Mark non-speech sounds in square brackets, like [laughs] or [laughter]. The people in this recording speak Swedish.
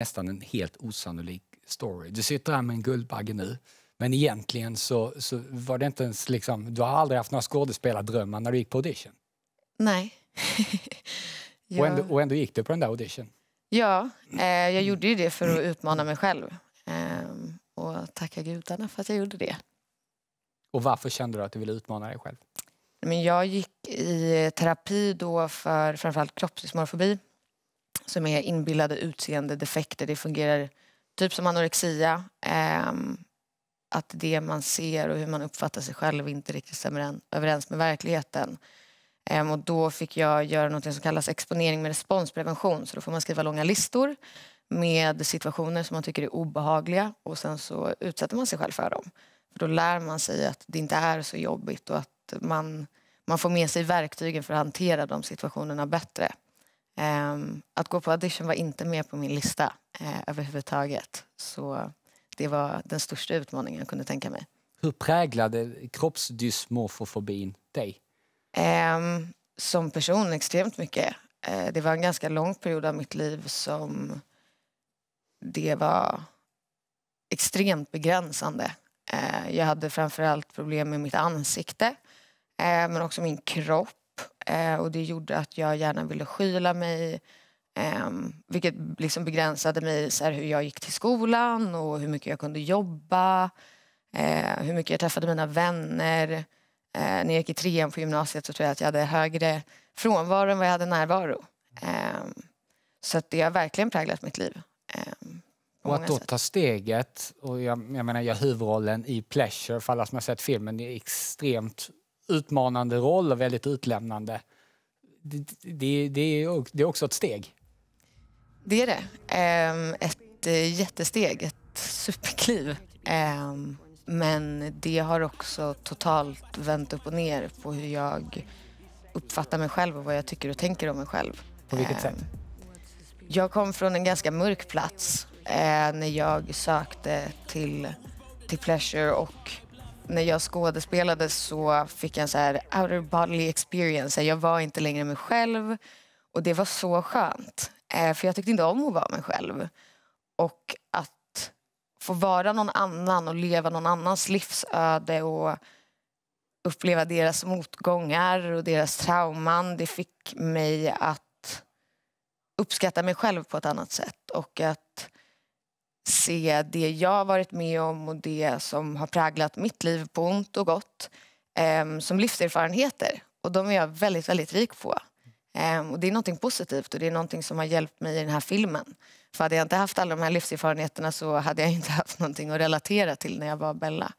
nästan en helt osannolik story. Du sitter här med en Guldbagge nu, men egentligen så, så var det inte ens liksom, du har aldrig haft några skådespelardrömmar när du gick på audition. Nej. ja. [laughs] och, ändå, och, ändå, gick du på den där audition. Ja, eh, jag gjorde ju det för att utmana mig själv. Eh, och tacka gudarna för att jag gjorde det. Och varför kände du att du ville utmana dig själv? Men jag gick i terapi då för framförallt kroppsdysmorfobi som är inbillade utseende-defekter. Det fungerar typ som anorexia. Eh, att det man ser och hur man uppfattar sig själv inte riktigt stämmer överens med verkligheten. Eh, och då fick jag göra något som kallas exponering med responsprevention. Så då får man skriva långa listor med situationer som man tycker är obehagliga och sen så utsätter man sig själv för dem. För då lär man sig att det inte är så jobbigt och att man, man får med sig verktygen för att hantera de situationerna bättre. Um, att gå på audition var inte med på min lista uh, överhuvudtaget. Så det var den största utmaningen jag kunde tänka mig. Hur präglade kroppsdysmorfofobin dig? Um, som person extremt mycket. Uh, det var en ganska lång period av mitt liv som det var extremt begränsande. Uh, jag hade framförallt problem med mitt ansikte, men också min kropp Eh, och det gjorde att jag gärna ville skyla mig. Eh, vilket liksom begränsade mig så här, hur jag gick till skolan och hur mycket jag kunde jobba. Eh, hur mycket jag träffade mina vänner. Eh, när jag gick i trean på gymnasiet så tror jag att jag hade högre frånvaro än vad jag hade närvaro. Ehm, så det har verkligen präglat mitt liv. Ehm, och att då ta steget, och jag, jag menar jag huvudrollen i Pleasure för alla som har sett filmen, är extremt utmanande roll och väldigt utlämnande. Det, det, det, är också ett steg. Det är det. Ehm, ett eh, jättesteg, ett superkliv. Ehm, men det har också totalt vänt upp och ner på hur jag uppfattar mig själv och vad jag tycker och tänker om mig själv. På vilket ehm, sätt? Jag kom från en ganska mörk plats eh, när jag sökte till, till pleasure och när jag skådespelade så fick jag en så här outer bodily experience. Jag var inte längre mig själv och det var så skönt. Eh, för jag tyckte inte om att vara mig själv. Och att få vara någon annan och leva någon annans livsöde och uppleva deras motgångar och deras trauman. Det fick mig att uppskatta mig själv på ett annat sätt och att se det jag har varit med om och det som har präglat mitt liv på ont och gott eh, som livserfarenheter. Och de är jag väldigt, väldigt rik på. Eh, och det är något positivt och det är något som har hjälpt mig i den här filmen. För hade jag inte haft alla de här livserfarenheterna så hade jag inte haft någonting att relatera till när jag var Bella.